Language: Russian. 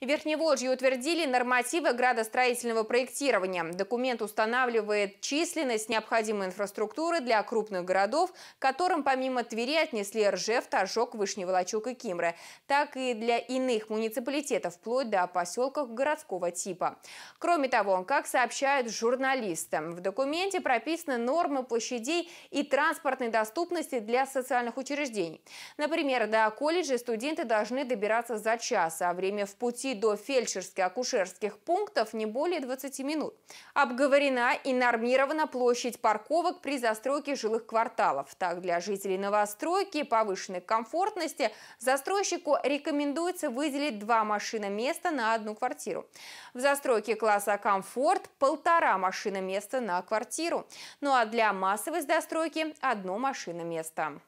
В Верхневолжье утвердили нормативы градостроительного проектирования. Документ устанавливает численность необходимой инфраструктуры для крупных городов, которым помимо Твери отнесли Ржев, Торжок, Вышневолочок и Кимры, так и для иных муниципалитетов, вплоть до поселков городского типа. Кроме того, как сообщают журналисты, в документе прописаны нормы площадей и транспортной доступности для социальных учреждений. Например, до колледжа студенты должны добираться за час, а время в пути пути до фельдшерско-акушерских пунктов не более 20 минут. Обговорена и нормирована площадь парковок при застройке жилых кварталов. Так, для жителей новостройки повышенной комфортности застройщику рекомендуется выделить два места на одну квартиру. В застройке класса комфорт – полтора места на квартиру. Ну а для массовой застройки – одно места.